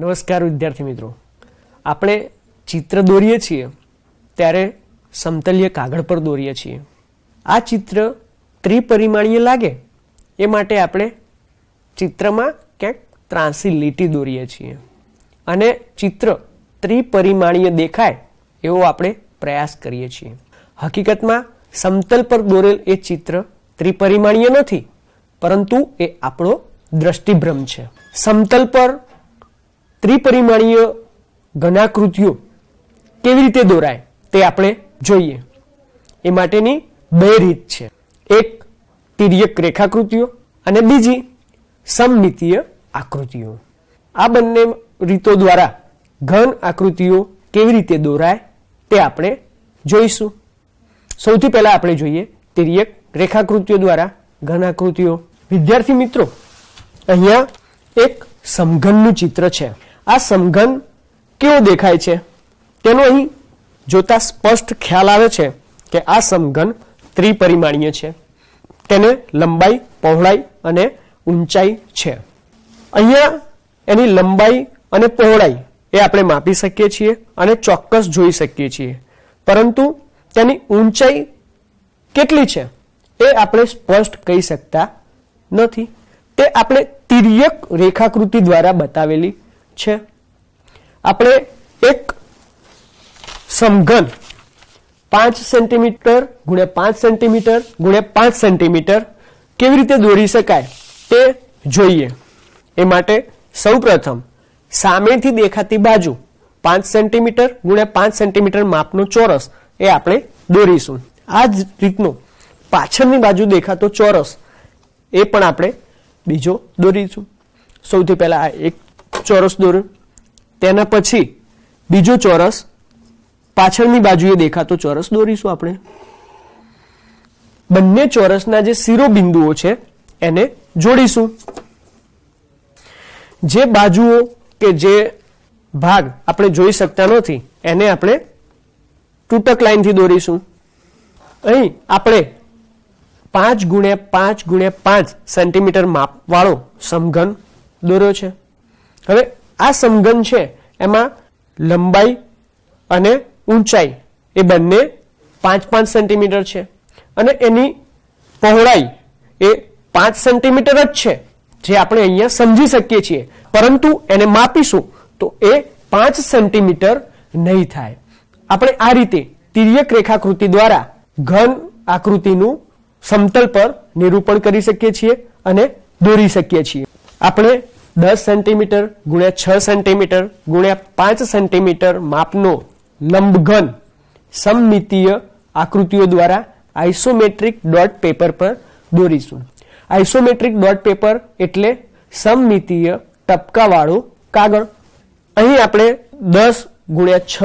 નમસ્કાર વિદ્યાર્થી મિત્રો આપણે ચિત્ર દોરીએ છીએ ત્યારે સમતલીય કાગળ પર દોરીએ છીએ આ ચિત્ર ત્રિપરિમાણીય લાગે એ માટે આપણે ચિત્રમાં ક્યાંક ત્રાંસી લીટી દોરીએ છીએ અને ચિત્ર ત્રિપરિમાણીય દેખાય એવો આપણે પ્રયાસ કરીએ છીએ હકીકતમાં સમતલ પર દોરેલ એ ચિત્ર ત્રિપરિમાણીય નથી પરંતુ એ આપણો દ્રષ્ટિભ્રમ છે સમતલ પર ત્રિપરિમાણીય ઘનાકૃતિઓ કેવી રીતે દોરાય તે આપણે જોઈએ એ માટેની બે રીત છે એક તિર્યક રેખાકૃતિઓ અને બીજી સમમિતીય આકૃતિઓ આ બંને રીતો દ્વારા ઘન આકૃતિઓ કેવી રીતે દોરાય તે આપણે જોઈશું સૌથી પહેલા આપણે જોઈએ તિર્યક રેખાકૃતિઓ દ્વારા ઘન આકૃતિઓ વિદ્યાર્થી મિત્રો અહીંયા એક સમઘનનું ચિત્ર છે આ સમઘન કેવો દેખાય છે તેનો અહીં જોતા સ્પષ્ટ ખ્યાલ આવે છે કે આ સમઘન ત્રિપરિમાણીય છે તેને લંબાઈ પહોળાઈ અને ઊંચાઈ છે અહીંયા એની લંબાઈ અને પહોળાઈ એ આપણે માપી શકીએ છીએ અને ચોક્કસ જોઈ શકીએ છીએ પરંતુ તેની ઊંચાઈ કેટલી છે એ આપણે સ્પષ્ટ કહી શકતા નથી તે આપણે તિર્યક રેખાકૃતિ દ્વારા બતાવેલી છે આપણે એક સમઘન પાંચ સેન્ટીમીટર ગુણ્યા પાંચ સેન્ટીમીટર ગુણ્યા પાંચ સેન્ટીમીટર કેવી રીતે દોરી શકાય તે જોઈએ એ માટે સૌપ્રથમ સામેથી દેખાતી બાજુ પાંચ સેન્ટીમીટર ગુણ્યા પાંચ સેન્ટીમીટર માપનો ચોરસ એ આપણે દોરીશું આ જ રીતનો પાછળની બાજુ દેખાતો ચોરસ એ પણ આપણે બીજો દોરીશું સૌથી પહેલાં આ એક ચોરસ દોરો તેના પછી બીજો ચોરસ પાછળની બાજુએ દેખાતો ચોરસ દોરીશું આપણે બંને ચોરસના જે શિરોબિંદુઓ છે એને જોડીશું જે બાજુઓ કે જે ભાગ આપણે જોઈ શકતા નથી એને આપણે તૂટક લાઇનથી દોરીશું અહીં આપણે પાંચ ગુણ્યા પાંચ ગુણ્યા પાંચ સેન્ટીમીટર માપવાળો સમઘન દોર્યો છે હવે આ સમઘન છે એમાં લંબાઈ અને ઊંચાઈ એ બંને પાંચ પાંચ સેન્ટીમીટર છે અને એની પહોળાઈ એ પાંચ સેન્ટીમીટર જ છે જે આપણે અહીંયા સમજી શકીએ છીએ પરંતુ એને માપીશું તો એ પાંચ સેન્ટીમીટર નહીં થાય આપણે આ રીતે તિર્યક રેખાકૃતિ દ્વારા ઘન આકૃતિનું સમતલ પર નિરૂપણ કરી શકીએ છીએ અને દોરી શકીએ છીએ આપણે દસ સેન્ટીમીટર ગુણ્યા છ સેન્ટીમીટર ગુણ્યા પાંચ સેન્ટીમીટર માપનો લંબઘન સમમિતીય આકૃતિઓ દ્વારા આઇસોમેટ્રિક ડોટ પેપર પર દોરીશું આઇસોમેટ્રિક ડોટ પેપર એટલે સમમિતીય ટપકાવાળો કાગળ અહીં આપણે દસ ગુણ્યા છ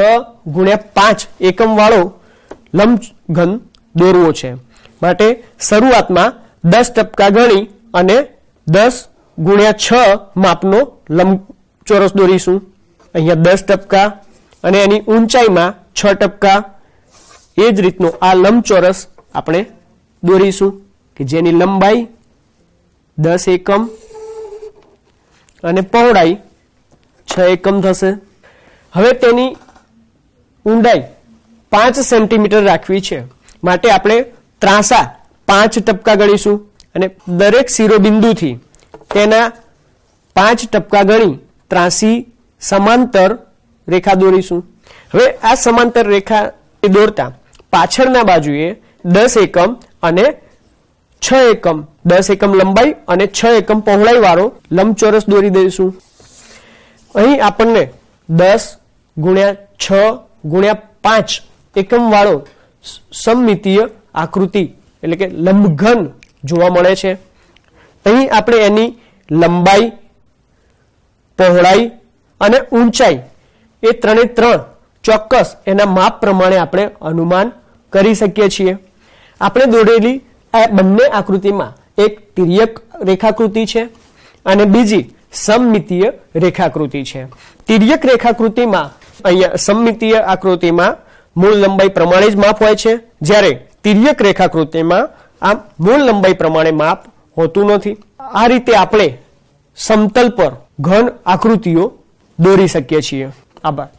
ગુણ્યા પાંચ એકમવાળો લંબઘન દોરવો છે માટે શરૂઆતમાં દસ ટપકા ગણી અને દસ ગુણ્યા છ માપનો લંબચોરસ દોરીશું અહીંયા દસ ટપકા અને એની ઊંચાઈમાં છ ટપકા એ જ રીતનો આ લંબચોરસ આપણે દોરીશું કે જેની લંબાઈ દસ એકમ અને પહોળાઈ છ એકમ થશે હવે તેની ઊંડાઈ પાંચ સેન્ટીમીટર રાખવી છે માટે આપણે ત્રાસા પાંચ ટપકા ગણીશું અને દરેક શિરોબિંદુથી તેના પાંચ ટપકા ગણી ત્રાસી સમાંતર રેખા દોરીશું હવે આ સમાંતર રેખા એ દોરતા પાછળના બાજુએ દસ એકમ અને છ એકમ દસ એકમ લંબાઈ અને છ એકમ પહોળાઈ વાળો લંબચોરસ દોરી દઈશું અહીં આપણને દસ ગુણ્યા છ ગુણ્યા પાંચ એકમ વાળો સમમિતીય આકૃતિ એટલે કે લંબઘન જોવા મળે છે અહીં આપણે એની લંબાઈ પહોળાઈ અને ઊંચાઈ એ ત્રણે ત્રણ ચોક્કસ એના માપ પ્રમાણે આપણે અનુમાન કરી શકીએ છીએ આપણે દોરેલી આ બંને આકૃતિમાં એક તિર્યક રેખાકૃતિ છે અને બીજી સમમિતીય રેખાકૃતિ છે તિર્યક રેખાકૃતિમાં અહીંયા સમમિતીય આકૃતિમાં મૂળ લંબાઈ પ્રમાણે જ માપ હોય છે જ્યારે તિર્યક રેખાકૃતિમાં આ મૂળ લંબાઈ પ્રમાણે માપ હોતું નથી આ રીતે આપણે સમતલ પર ઘન આકૃતિઓ દોરી શકીએ છીએ આભાર